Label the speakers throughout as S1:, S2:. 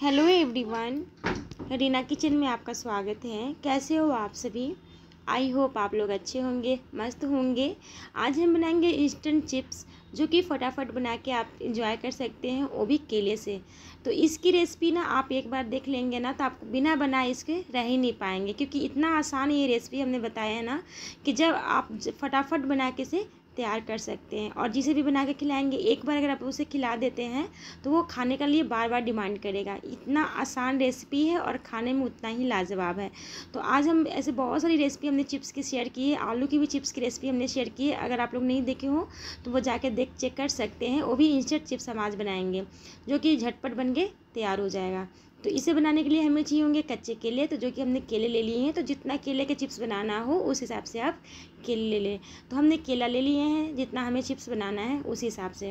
S1: hello everyone Reena kitchen में आपका स्वागत है कैसे हो आप सभी आई होप आप लोग अच्छे होंगे मस्त होंगे आज हम बनाएंगे इंस्टेंट चिप्स जो कि फटाफट बना के आप इंजॉय कर सकते हैं वो भी केले से तो इसकी रेसिपी ना आप एक बार देख लेंगे ना तो आप बिना बनाए इसके रह ही नहीं पाएंगे क्योंकि इतना आसान ये रेसिपी हमने बताया है ना कि जब आप फटाफट बना के से तैयार कर सकते हैं और जिसे भी बना के खिलाएंगे एक बार अगर आप उसे खिला देते हैं तो वो खाने के लिए बार बार डिमांड करेगा इतना आसान रेसिपी है और खाने में उतना ही लाजवाब है तो आज हम ऐसे बहुत सारी रेसिपी हमने चिप्स की शेयर की है आलू की भी चिप्स की रेसिपी हमने शेयर की है अगर आप लोग नहीं देखे हो तो वो जाके देख चेक कर सकते हैं वो भी इंस्टेंट चिप्स हम आज बनाएंगे जो कि झटपट बन के तैयार हो जाएगा तो इसे बनाने के लिए हमें चाहिए होंगे कच्चे केले तो जो कि हमने केले ले लिए हैं तो जितना केले के चिप्स बनाना हो उस हिसाब से आप केले ले लें तो हमने केला ले लिए हैं जितना हमें चिप्स बनाना है उस हिसाब से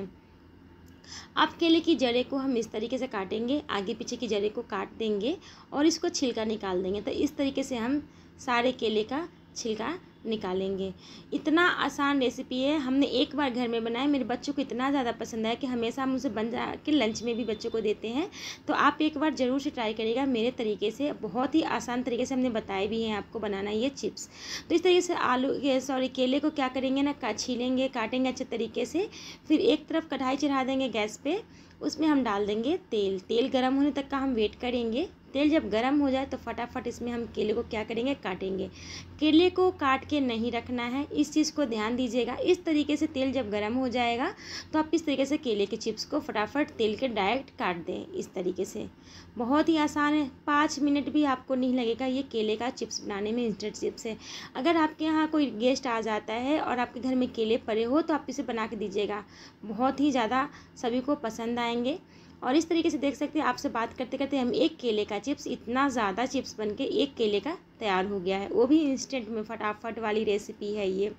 S1: अब केले की जड़े को हम इस तरीके से काटेंगे आगे पीछे की जड़े को काट देंगे और इसको छिलका निकाल देंगे तो इस तरीके से हम सारे केले का छिलका निकालेंगे इतना आसान रेसिपी है हमने एक बार घर में बनाया मेरे बच्चों को इतना ज़्यादा पसंद आया कि हमेशा हम उसे बन जा के लंच में भी बच्चों को देते हैं तो आप एक बार ज़रूर से ट्राई करिएगा मेरे तरीके से बहुत ही आसान तरीके से हमने बताए भी हैं आपको बनाना ये चिप्स तो इस तरीके से आलू सॉरी केले को क्या करेंगे ना का छीलेंगे काटेंगे अच्छे तरीके से फिर एक तरफ कढ़ाई चढ़ा देंगे गैस पर उसमें हम डाल देंगे तेल तेल गर्म होने तक का हम वेट करेंगे तेल जब गर्म हो जाए तो फटाफट इसमें हम केले को क्या करेंगे काटेंगे केले को काट के नहीं रखना है इस चीज़ को ध्यान दीजिएगा इस तरीके से तेल जब गर्म हो जाएगा तो आप इस तरीके से केले के चिप्स को फटाफट तेल के डायरेक्ट काट दें इस तरीके से बहुत ही आसान है पाँच मिनट भी आपको नहीं लगेगा ये केले का चिप्स बनाने में इंस्टेंट चिप्स है अगर आपके यहाँ कोई गेस्ट आ जाता है और आपके घर में केले पड़े हो तो आप इसे बना के दीजिएगा बहुत ही ज़्यादा सभी को पसंद आएंगे और इस तरीके से देख सकते हैं आपसे बात करते करते हम एक केले का चिप्स इतना ज़्यादा चिप्स बन के एक केले का तैयार हो गया है वो भी इंस्टेंट में फटाफट वाली रेसिपी है ये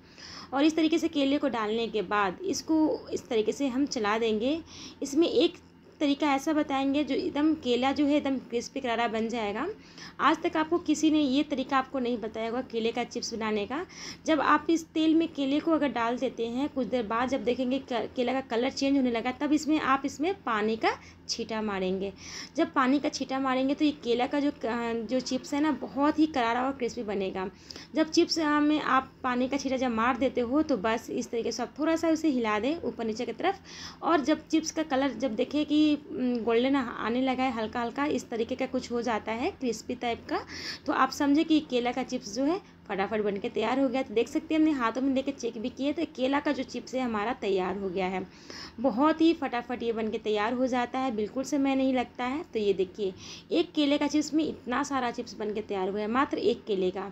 S1: और इस तरीके से केले को डालने के बाद इसको इस तरीके से हम चला देंगे इसमें एक तरीका ऐसा बताएंगे जो एकदम केला जो है एकदम क्रिस्पी करारा बन जाएगा आज तक आपको किसी ने ये तरीका आपको नहीं बताया होगा केले का चिप्स बनाने का जब आप इस तेल में केले को अगर डाल देते हैं कुछ देर बाद जब देखेंगे केला का कलर चेंज होने लगा तब इसमें आप इसमें पानी का छीटा मारेंगे जब पानी का छीटा मारेंगे तो ये केला का जो जो चिप्स है ना बहुत ही करारा और क्रिस्पी बनेगा जब चिप्स में आप पानी का छीटा जब मार देते हो तो बस इस तरीके से आप थोड़ा सा उसे हिला दें ऊपर नीचे की तरफ और जब चिप्स का कलर जब देखें कि ही गोल्डन आने लगा है हल्का हल्का इस तरीके का कुछ हो जाता है क्रिस्पी टाइप का तो आप समझे कि केला का चिप्स जो है फटाफट बन के तैयार हो गया तो देख सकते हैं हमने हाथों में लेके चेक भी किए तो केला का जो चिप्स है हमारा तैयार हो गया है बहुत ही फटाफट ये बन के तैयार हो जाता है बिल्कुल समय नहीं लगता है तो ये देखिए एक केले का चिप्स में इतना सारा चिप्स बन के तैयार हुआ है मात्र एक केले का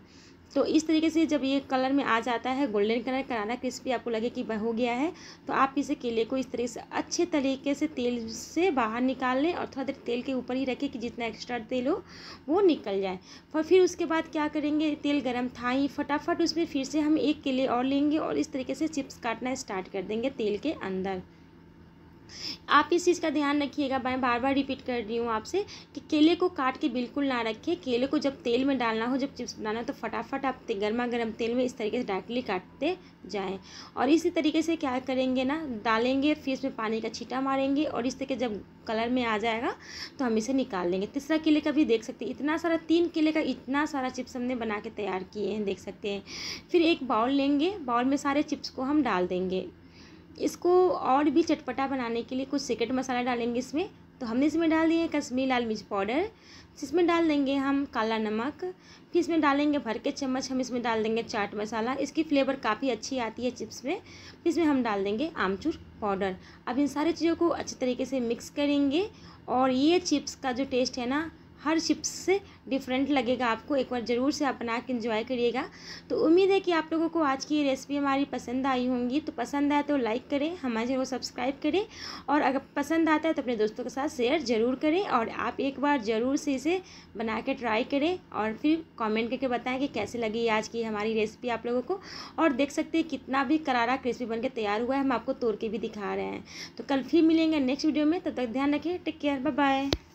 S1: तो इस तरीके से जब ये कलर में आ जाता है गोल्डन कलर कराना क्रिस्पी आपको लगे कि हो गया है तो आप इसे केले को इस तरीके से अच्छे तरीके से तेल से बाहर निकाल लें और थोड़ा देर तेल के ऊपर ही रखें कि जितना एक्स्ट्रा तेल हो वो निकल जाए और फिर उसके बाद क्या करेंगे तेल गर्म था ही फटाफट उसमें फिर से हम एक केले और लेंगे और इस तरीके से चिप्स काटना स्टार्ट कर देंगे तेल के अंदर आप इस चीज़ का ध्यान रखिएगा मैं बार बार रिपीट कर रही हूँ आपसे कि केले को काट के बिल्कुल ना रखें केले को जब तेल में डालना हो जब चिप्स बनाना हो तो फटाफट आप गर्मा गर्म तेल में इस तरीके से डायरेक्टली काटते जाएँ और इसी तरीके से क्या करेंगे ना डालेंगे फिर इसमें पानी का छीटा मारेंगे और इस तरीके जब कलर में आ जाएगा तो हम इसे निकाल लेंगे तीसरा केले का भी देख सकते हैं इतना सारा तीन केले का इतना सारा चिप्स हमने बना के तैयार किए हैं देख सकते हैं फिर एक बाउल लेंगे बाउल में सारे चिप्स को हम डाल देंगे इसको और भी चटपटा बनाने के लिए कुछ सिकट मसाला डालेंगे इसमें तो हमने इसमें डाल दिए कश्मीरी लाल मिर्च पाउडर इसमें डाल देंगे हम काला नमक फिर इसमें डालेंगे भर के चम्मच हम इसमें डाल देंगे चाट मसाला इसकी फ्लेवर काफ़ी अच्छी आती है चिप्स में फिर इसमें हम डाल देंगे आमचूर पाउडर अब इन सारी चीज़ों को अच्छे तरीके से मिक्स करेंगे और ये चिप्स का जो टेस्ट है ना हर शिप्स से डिफरेंट लगेगा आपको एक बार ज़रूर से आप बना के इन्जॉय करिएगा तो उम्मीद है कि आप लोगों को आज की ये रेसिपी हमारी पसंद आई होंगी तो पसंद आए तो लाइक करें हमारे चैनल को सब्सक्राइब करें और अगर पसंद आता है तो अपने दोस्तों के साथ शेयर ज़रूर करें और आप एक बार ज़रूर से इसे बना के ट्राई करें और फिर कॉमेंट करके बताएँ कि कैसे लगी आज की हमारी रेसिपी आप लोगों को और देख सकते हैं कितना भी करारा क्रिस्पी बन तैयार हुआ है हम आपको तोड़ के भी दिखा रहे हैं तो कल फिर मिलेंगे नेक्स्ट वीडियो में तब तक ध्यान रखें टेक केयर बाय बाय